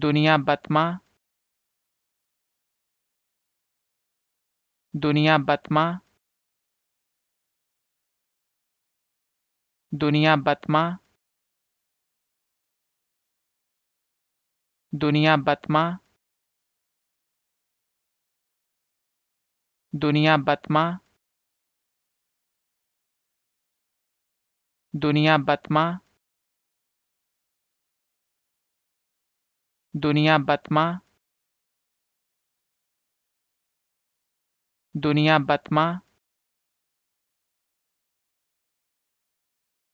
दुनिया बतमा दुनिया बतमा दुनिया बतमा दुनिया बतमा दुनिया बतमा दुनिया बतमा दुनिया बतमा दुनिया बतमा